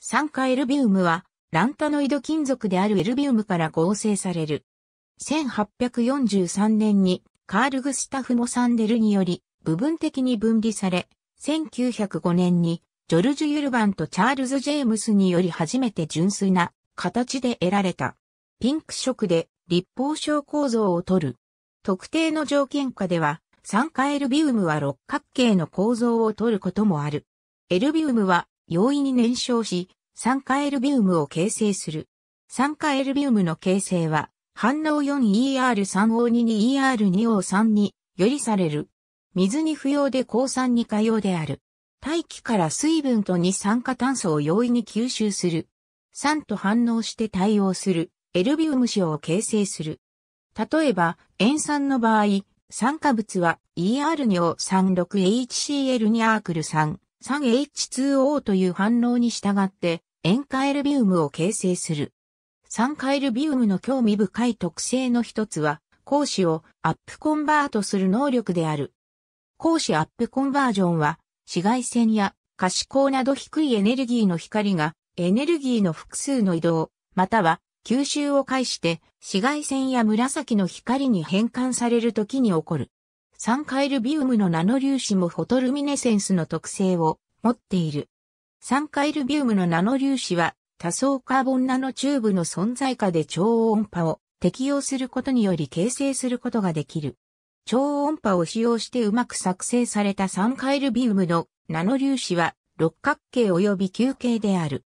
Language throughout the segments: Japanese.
酸化エルビウムは、ランタノイド金属であるエルビウムから合成される。1843年にカール・グスタフ・モサンデルにより部分的に分離され、1905年にジョルジュ・ユルバンとチャールズ・ジェームスにより初めて純粋な形で得られた。ピンク色で立方小構造をとる。特定の条件下では、酸化エルビウムは六角形の構造をとることもある。エルビウムは容易に燃焼し、酸化エルビウムを形成する。酸化エルビウムの形成は、反応 4ER3O2 2 ER2O3 によりされる。水に不要で抗酸に可用である。大気から水分と二酸化炭素を容易に吸収する。酸と反応して対応する。エルビウム塩を形成する。例えば、塩酸の場合、酸化物は ER2O36HCl 2アークル酸。3H2O という反応に従って塩化エルビウムを形成する。酸化エルビウムの興味深い特性の一つは、光子をアップコンバートする能力である。光子アップコンバージョンは、紫外線や可視光など低いエネルギーの光がエネルギーの複数の移動、または吸収を介して紫外線や紫の光に変換されるときに起こる。酸化イルビウムのナノ粒子もフォトルミネセンスの特性を持っている。酸化イルビウムのナノ粒子は多層カーボンナノチューブの存在下で超音波を適用することにより形成することができる。超音波を使用してうまく作成された酸化イルビウムのナノ粒子は六角形及び球形である。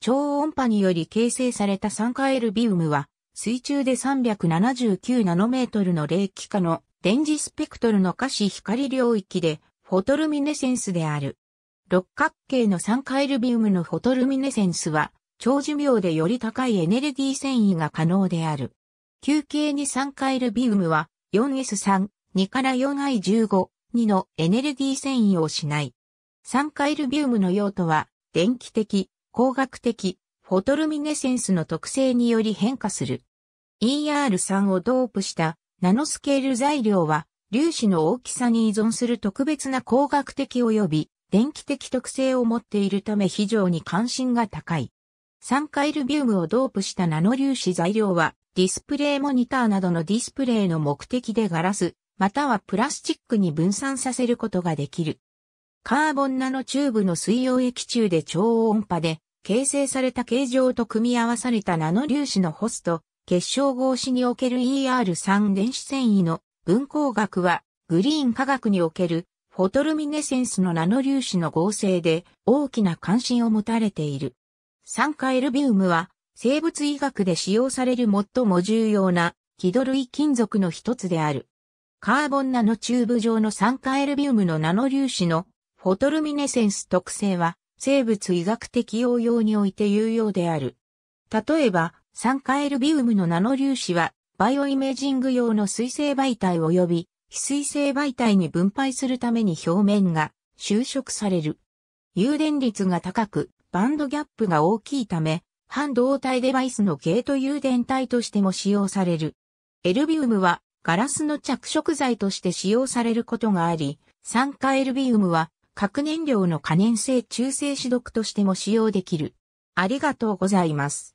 超音波により形成された酸化イルビウムは水中で379ナノメートルの冷気下の電磁スペクトルの可視光領域でフォトルミネセンスである。六角形の酸化エルビウムのフォトルミネセンスは、長寿命でより高いエネルギー繊維が可能である。球形に酸化エルビウムは 4S3、2から 4I15、2のエネルギー繊維をしない。酸化エルビウムの用途は、電気的、光学的、フォトルミネセンスの特性により変化する。ER3 をドープしたナノスケール材料は粒子の大きさに依存する特別な光学的及び電気的特性を持っているため非常に関心が高い。酸化イルビウムをドープしたナノ粒子材料はディスプレイモニターなどのディスプレイの目的でガラス、またはプラスチックに分散させることができる。カーボンナノチューブの水溶液中で超音波で形成された形状と組み合わされたナノ粒子のホスト、結晶合子における ER3 電子繊維の分光学は、グリーン化学におけるフォトルミネセンスのナノ粒子の合成で大きな関心を持たれている。酸化エルビウムは、生物医学で使用される最も重要な気土類金属の一つである。カーボンナノチューブ状の酸化エルビウムのナノ粒子のフォトルミネセンス特性は生物医学的応用において有用である。例えば、酸化エルビウムのナノ粒子は、バイオイメージング用の水性媒体及び非水性媒体に分配するために表面が収縮される。誘電率が高く、バンドギャップが大きいため、半導体デバイスのゲート誘電体としても使用される。エルビウムはガラスの着色剤として使用されることがあり、酸化エルビウムは核燃料の可燃性中性子毒としても使用できる。ありがとうございます。